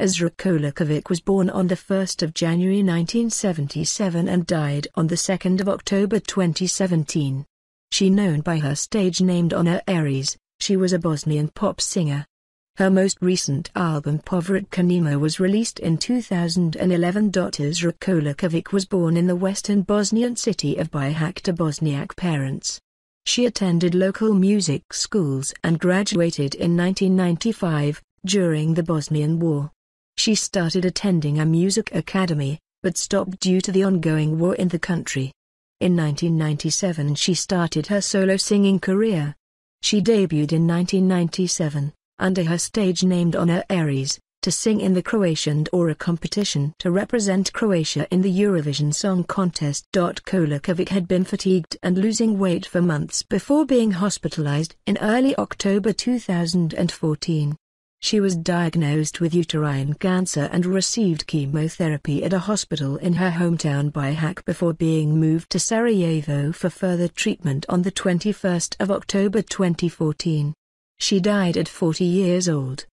Ezra Kolakovic was born on 1 January 1977 and died on 2 October 2017. She known by her stage name Honor Aries, she was a Bosnian pop singer. Her most recent album Povrat Kanimo was released in 2011. Ezra Kolakovic was born in the western Bosnian city of Bihak to Bosniak parents. She attended local music schools and graduated in 1995, during the Bosnian War. She started attending a music academy, but stopped due to the ongoing war in the country. In 1997 she started her solo singing career. She debuted in 1997, under her stage name Honor Aries, to sing in the Croatian Dora competition to represent Croatia in the Eurovision Song Contest. Kolakovic had been fatigued and losing weight for months before being hospitalized in early October 2014. She was diagnosed with uterine cancer and received chemotherapy at a hospital in her hometown hack before being moved to Sarajevo for further treatment on 21 October 2014. She died at 40 years old.